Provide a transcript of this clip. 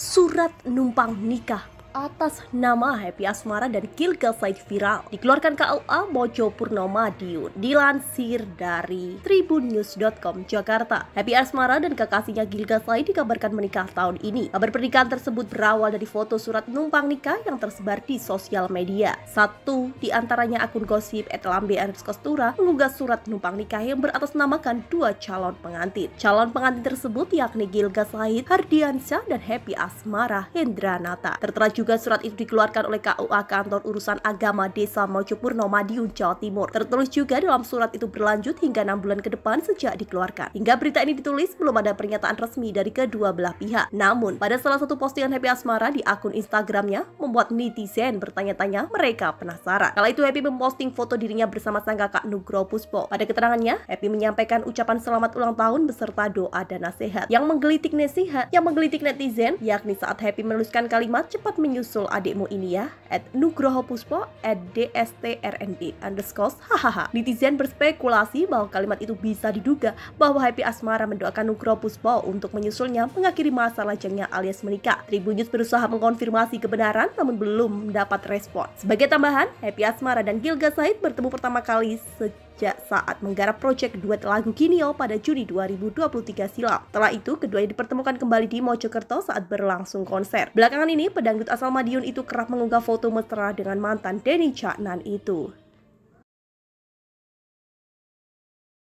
surat numpang nikah atas nama Happy Asmara dari Gilgal Said viral. Dikeluarkan KUA Mojo Purnama Diun, dilansir dari tribunnews.com Jakarta. Happy Asmara dan kekasihnya Gilgal Said dikabarkan menikah tahun ini. Kabar pernikahan tersebut berawal dari foto surat numpang nikah yang tersebar di sosial media. Satu di antaranya akun gosip Etlambe Kostura mengunggah surat numpang nikah yang beratasnamakan dua calon pengantin. Calon pengantin tersebut yakni Gilga Said, Hardiansyah, dan Happy Asmara Hendranata. Tertera juga surat itu dikeluarkan oleh KUA Kantor Urusan Agama Desa Mojopurno Madiun, Jawa Timur. Tertulis juga dalam surat itu berlanjut hingga 6 bulan ke depan sejak dikeluarkan. Hingga berita ini ditulis, belum ada pernyataan resmi dari kedua belah pihak. Namun, pada salah satu postingan Happy Asmara di akun Instagramnya, membuat netizen bertanya-tanya mereka penasaran. Kala itu Happy memposting foto dirinya bersama sang kakak Nugro Puspo. Pada keterangannya, Happy menyampaikan ucapan selamat ulang tahun beserta doa dan nasihat. Yang menggelitik nasihat, yang menggelitik netizen, yakni saat Happy menuliskan kalimat cepat menyampaikan menyusul adikmu ini ya at Nugroho Puspo at DSTRND underscore hahaha. Netizen berspekulasi bahwa kalimat itu bisa diduga bahwa Happy Asmara mendoakan Nugroho Puspo untuk menyusulnya mengakhiri masa lajangnya alias menikah. Tribun News berusaha mengkonfirmasi kebenaran namun belum mendapat respon. Sebagai tambahan, Happy Asmara dan Gilga Said bertemu pertama kali sejak sejak saat menggarap proyek duet lagu Kinio pada Juni 2023 silam. Setelah itu, keduanya dipertemukan kembali di Mojokerto saat berlangsung konser. Belakangan ini, pedangdut asal Madiun itu kerap mengunggah foto mesra dengan mantan Denny Caknan itu.